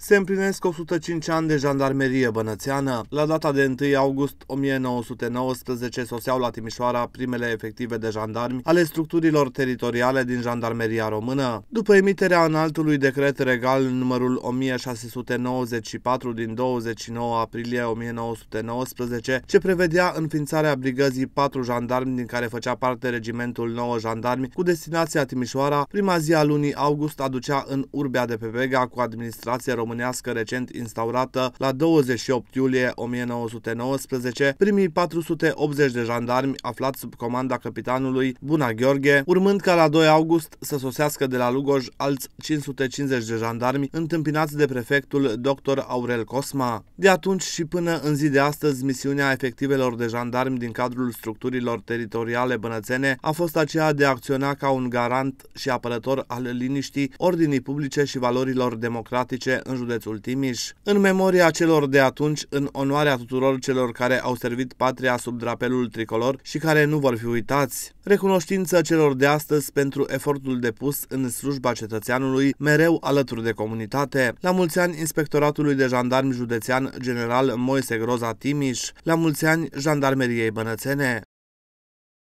Se împlinesc 105 ani de jandarmerie bănățeană. La data de 1 august 1919 soseau la Timișoara primele efective de jandarmi ale structurilor teritoriale din jandarmeria română. După emiterea altului decret regal numărul 1694 din 29 aprilie 1919, ce prevedea înființarea brigăzii 4 jandarmi din care făcea parte regimentul 9 jandarmi cu destinația Timișoara, prima zi a lunii august aducea în urbea de pe Vega cu administrație română românească recent instaurată la 28 iulie 1919, primii 480 de jandarmi aflați sub comanda capitanului Buna Gheorghe, urmând ca la 2 august să sosească de la Lugoj alți 550 de jandarmi întâmpinați de prefectul dr. Aurel Cosma. De atunci și până în zi de astăzi, misiunea efectivelor de jandarmi din cadrul structurilor teritoriale bănățene a fost aceea de a acționa ca un garant și apărător al liniștii, ordinii publice și valorilor democratice în județul Timiș, în memoria celor de atunci, în onoarea tuturor celor care au servit patria sub drapelul tricolor și care nu vor fi uitați, recunoștință celor de astăzi pentru efortul depus în slujba cetățeanului, mereu alături de comunitate. La mulți ani Inspectoratului de Jandarmi Județean General Moise Groza Timiș, la mulți ani Jandarmeriei Bănățene.